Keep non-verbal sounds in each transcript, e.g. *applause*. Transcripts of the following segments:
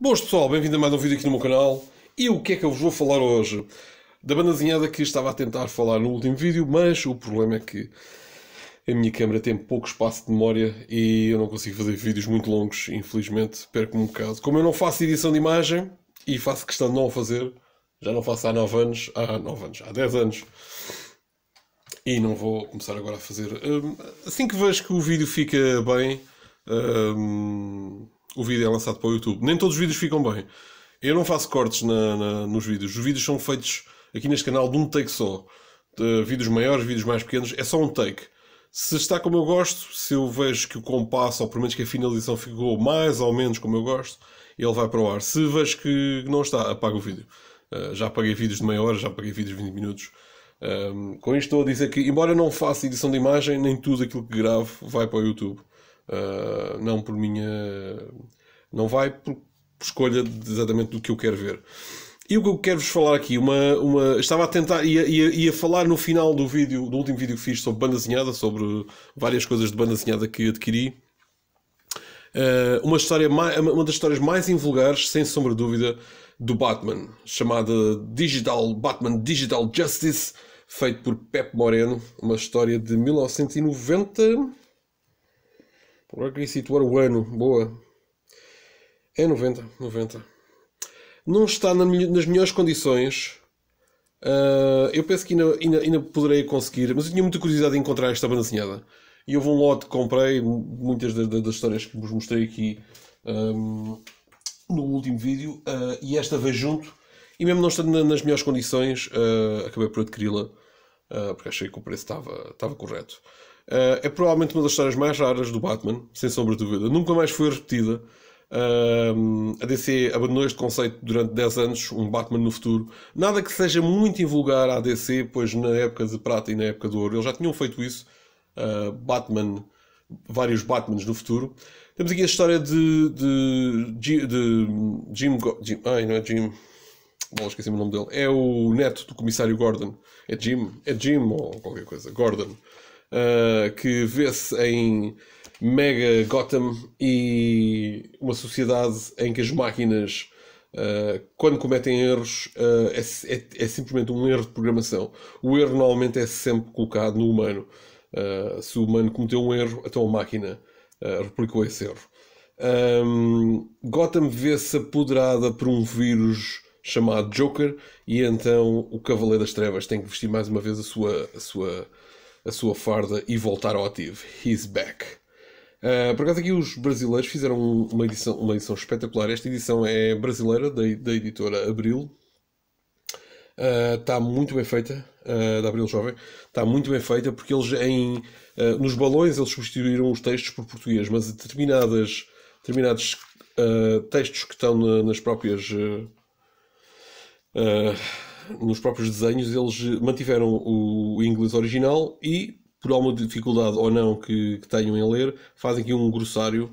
Boas pessoal, bem-vindo a mais um vídeo aqui no meu canal. E o que é que eu vos vou falar hoje? Da banda que estava a tentar falar no último vídeo, mas o problema é que a minha câmera tem pouco espaço de memória e eu não consigo fazer vídeos muito longos, infelizmente, perco-me um bocado. Como eu não faço edição de imagem e faço questão de não fazer, já não faço há 9 anos, há 9 anos, há 10 anos. E não vou começar agora a fazer. Hum, assim que vejo que o vídeo fica bem. Hum, o vídeo é lançado para o YouTube. Nem todos os vídeos ficam bem. Eu não faço cortes na, na, nos vídeos. Os vídeos são feitos aqui neste canal de um take só. De vídeos maiores, vídeos mais pequenos, é só um take. Se está como eu gosto, se eu vejo que o compasso, ou pelo menos que a finalização ficou mais ou menos como eu gosto, ele vai para o ar. Se vejo que não está, apago o vídeo. Uh, já apaguei vídeos de meia hora, já apaguei vídeos de 20 minutos. Um, ehm, com isto estou a dizer que, embora não faça edição de imagem, nem tudo aquilo que gravo vai para o YouTube. Ah, não por minha. Não vai por, por escolha de, exatamente do que eu quero ver. E o que eu quero vos falar aqui, uma, uma, estava a tentar, ia, ia, ia falar no final do vídeo, do último vídeo que fiz sobre banda desenhada, sobre várias coisas de banda desenhada que adquiri. Uh, uma, história mais, uma das histórias mais invulgares, sem sombra de dúvida, do Batman, chamada Digital Batman Digital Justice, feito por Pep Moreno, uma história de 1990. Agora queria situar o ano. Boa. É 90. 90. Não está nas melhores condições. Uh, eu penso que ainda, ainda, ainda, poderei conseguir, mas eu tinha muita curiosidade em encontrar esta banda desenhada. E houve um lote que comprei, muitas das, das histórias que vos mostrei aqui um, no último vídeo, uh, e esta veio junto. E mesmo não estando nas melhores condições, uh, acabei por adquiri-la uh, porque achei que o preço estava correto. Uh, é provavelmente uma das histórias mais raras do Batman, sem sombra de dúvida. Nunca mais foi repetida. Uh, a DC abandonou este conceito durante 10 anos, um Batman no futuro. Nada que seja muito invulgar à DC, pois na época de prata e na época do ouro eles já tinham feito isso. Uh, Batman, vários Batmans no futuro. Temos aqui a história de, de, de, de Jim, Go Jim. Ai, não é Jim. Bom, esqueci o nome dele. É o neto do comissário Gordon. É Jim? É Jim ou qualquer coisa. Gordon. Uh, que vê-se em Mega Gotham e uma sociedade em que as máquinas, uh, quando cometem erros, uh, é, é, é, simplesmente um erro de programação. O erro normalmente é sempre colocado no humano. se o humano cometeu um erro, então a máquina replicou esse erro. Um, Gotham vê-se apoderada por um vírus chamado Joker, e então o Cavaleiro das Trevas tem que vestir mais uma vez a sua, a sua, a sua farda e voltar ao ativo. He's back. Uh, por acaso aqui os brasileiros fizeram uma edição, uma edição espetacular. Esta edição é brasileira, da, da editora Abril. Está ah, uh, muito bem feita, uh, da Abril Jovem. Está muito bem feita porque eles em, nos balões eles substituíram os textos por português, mas determinadas, determinados textos que estão na, nas próprias ah, nos próprios desenhos, eles mantiveram o inglês original e, por alguma dificuldade ou não que, que tenham em ler, fazem aqui um grossário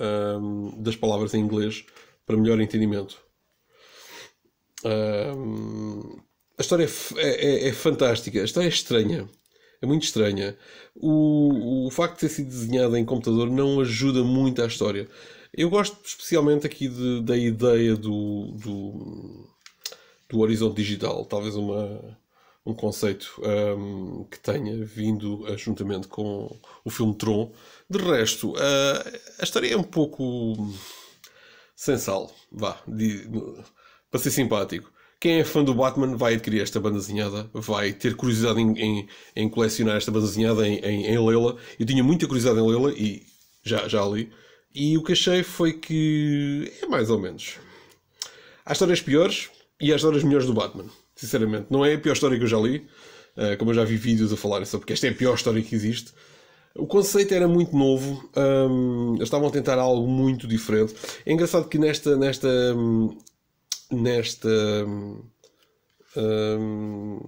ah, das palavras em inglês para melhor entendimento. Ah, a história é, é, é, é, fantástica, a história é estranha, é muito estranha. O, o facto de ter sido desenhada em computador não ajuda muito à história. Eu gosto especialmente aqui de, da ideia do, do do horizonte digital, talvez uma, um conceito um, que tenha vindo eh, juntamente com o filme Tron. De resto, uh, a história é um pouco hum, sem sal, vá, de, no, para ser simpático. Quem é fã do Batman vai adquirir esta banda desenhada, vai ter curiosidade em, em, em colecionar esta banda desenhada, em, em, em lê-la. Eu tinha muita curiosidade em lê-la e já, já li. E o que achei foi que é mais ou menos. Há histórias piores, e as histórias melhores do Batman, sinceramente. Não é a pior história que eu já li, uh, como eu já vi vídeos a falarem sobre, porque esta é a pior história que existe. O conceito era muito novo, um, eles estavam a tentar algo muito diferente. É engraçado que nesta. nesta. Hum, nesta. Um, hum,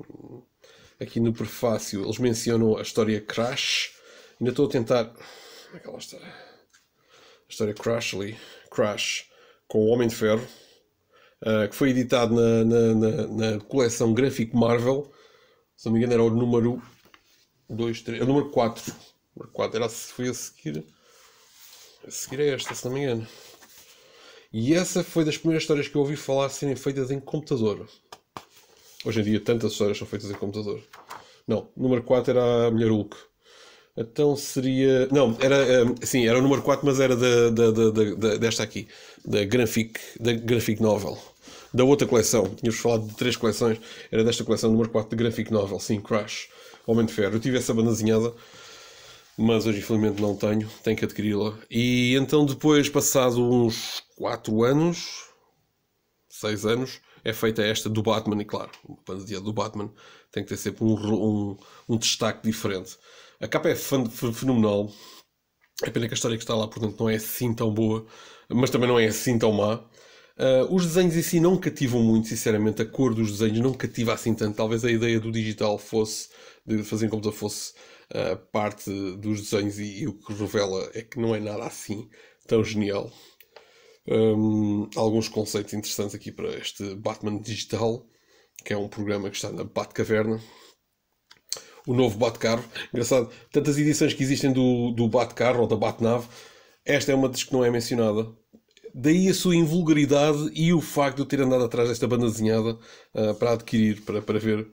aqui no prefácio eles mencionam a história Crash. Ainda estou a tentar. Como é que ela está? A história Crash ali. Crash com o Homem de Ferro eh, que foi editado na, na, na, na coleção Gráfico Marvel. Se não me engano, era o número 2, 3, é o número 4. Número 4 era, foi a seguir. A seguir é esta, se não me engano. E essa foi das primeiras histórias que eu ouvi falar serem feitas em computador. Hoje em dia, tantas histórias são feitas em computador. Não, número 4 era a Mulher Hulk. Então seria. Não, era. Eh, sim, era o número 4, mas era da, da, da, da desta aqui. Da Graphic, da Graphic Novel. Da outra coleção. Tínhamos falado de três coleções. Era desta coleção, número 4 da Graphic Novel. Sim, Crash. Homem de Ferro. Eu tive essa bandazinhada. Mas hoje, infelizmente, não tenho. Tenho que adquiri-la. E então, depois, passado uns 4 anos. 6 anos é feita esta do Batman, e claro, o panzeiro do Batman tem que ter sempre um, um, um destaque diferente. A capa é fenomenal. É pena que a história que está lá, portanto, não é assim tão boa, mas também não é assim tão má. Uh, os desenhos em si não cativam muito, sinceramente. A cor dos desenhos não cativa assim tanto. Talvez a ideia do digital fosse, de fazer em se fosse uh, parte dos desenhos e, e, o que revela é que não é nada assim tão genial. Um, alguns conceitos interessantes aqui para este Batman Digital, que é um programa que está na Batcaverna o novo carro, Engraçado, tantas edições que existem do, do carro ou da nave esta é uma das que não é mencionada. Daí a sua invulgaridade e o facto de eu ter andado atrás desta banda desenhada uh, para adquirir, para, para ver.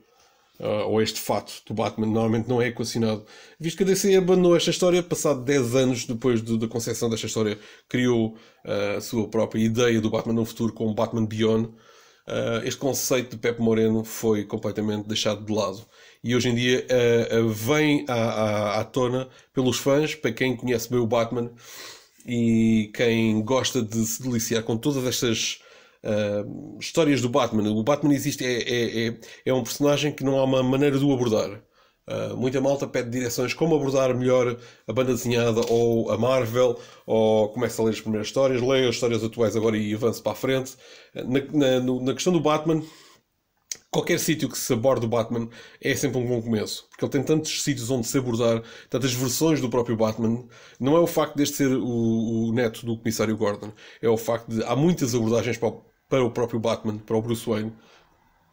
Uh, ou este fato do Batman normalmente não é equacionado. Visto que a DC abandonou esta história, passado 10 anos depois do, da concepção desta história, criou uh, a sua própria ideia do Batman no futuro com o Batman Beyond, uh, este conceito de Pepe Moreno foi completamente deixado de lado. E hoje em dia uh, vem à, à, à, tona pelos fãs, para quem conhece bem o Batman e quem gosta de se deliciar com todas estas histórias do Batman. O Batman existe, é, é, é, é um personagem que não há uma maneira de o abordar. Uh, muita malta pede direções como abordar melhor a banda desenhada ou a Marvel, ou começa a ler as primeiras histórias, leia as histórias atuais agora e avance para a frente. Ah, na, na, na questão do Batman, qualquer sítio que se aborde o Batman é sempre um bom começo, porque ele tem tantos sítios onde se abordar, tantas versões do próprio Batman. Não é o facto deste ser o, o neto do Comissário Gordon, é o facto de há muitas abordagens para o, para o próprio Batman, para o Bruce Wayne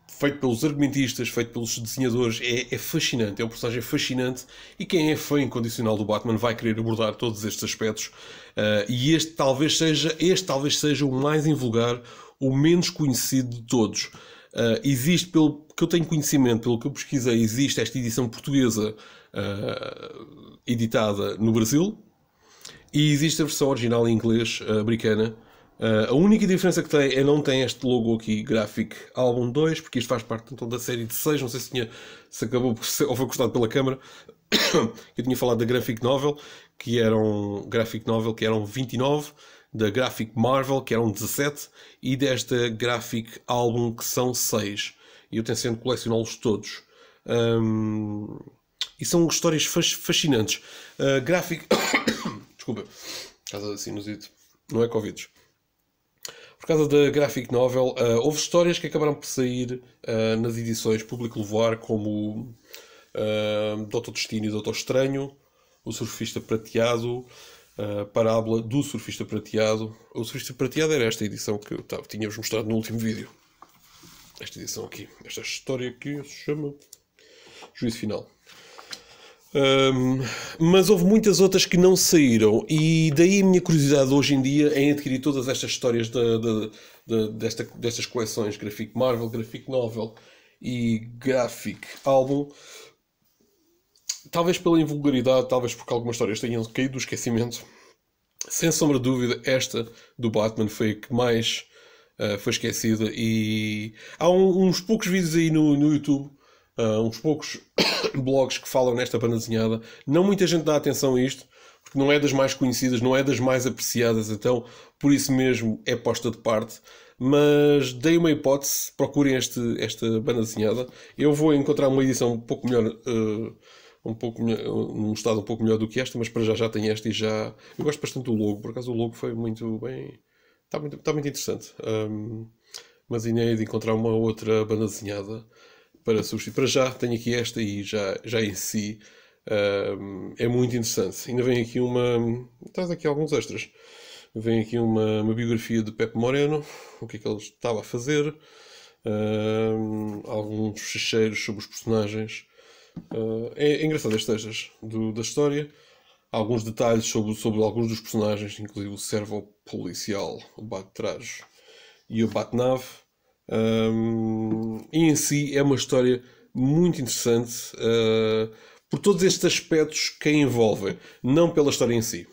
feito pelos argumentistas, feito pelos desenhadores, é, é, fascinante, é um personagem fascinante e quem é fã incondicional do Batman vai querer abordar todos estes aspectos uh, e este talvez seja este talvez seja o mais invulgar, o menos conhecido de todos. Uh, existe, pelo que eu tenho conhecimento, pelo que eu pesquisei, existe esta edição portuguesa uh, editada no Brasil e existe a versão original em inglês, americana, Uh, a única diferença que tem é não tem este logo aqui, Graphic Album 2, porque isto faz parte então, da série de 6. Não sei se, tinha, se acabou *laughs* ou foi cortado pela câmara. *coughs* Eu tinha falado da Graphic Novel, que eram, graphic novel, que eram 29, da Graphic Marvel, que eram 17, e desta Graphic Album, que são 6. E eu tenho sendo colecioná-los todos. Um, e são histórias fascinantes. Uh, graphic. *coughs* Desculpa, casa assim, inusito. Não é Covid por causa da graphic novel, uh, houve histórias que acabaram por sair uh, nas edições Público Levoar, como uh, Doutor Destino e Doutor Estranho, O Surfista Prateado, uh, Parábola do Surfista Prateado. O Surfista Prateado era esta edição que eu tá, tinha-vos mostrado no último vídeo. Esta edição aqui, esta história aqui se chama Juízo Final. Um, mas houve muitas outras que não saíram, e daí a minha curiosidade hoje em dia em adquirir todas estas histórias de, de, de, desta, destas coleções: Graphic Marvel, Graphic Novel e Graphic Album. Talvez pela invulgaridade, talvez porque algumas histórias tenham caído do esquecimento. Sem sombra de dúvida, esta do Batman foi a que mais uh, foi esquecida. E há um, uns poucos vídeos aí no, no YouTube Uh, uns poucos *coughs* blogs que falam nesta panazinhada. Não muita gente dá atenção a isto, porque não é das mais conhecidas, não é das mais apreciadas, então por isso mesmo é posta de parte. Mas dei uma hipótese, procurem este, esta banazinhada. Eu vou encontrar uma edição um pouco melhor. Uh, um pouco num estado um pouco melhor do que esta, mas para já já tem esta e já. Eu gosto bastante do logo, por acaso o logo foi muito bem. Está muito, está muito interessante. Um, mas ainda de encontrar uma outra banda desenhada para sushi. Para já, tenho aqui esta e já, já em si uh, é muito interessante. Ainda vem aqui uma. Traz aqui alguns extras. Vem aqui uma, uma biografia de Pepe Moreno, o que é que ele estava a fazer, uh, alguns fecheiros sobre os personagens. Uh, é, é, engraçado estas extras do, da história. Alguns detalhes sobre, sobre alguns dos personagens, inclusive o servo policial, o bate-trajo e o bate-nave. Um, e em si é uma história muito interessante uh, por todos estes aspectos que a envolvem, não pela história em si.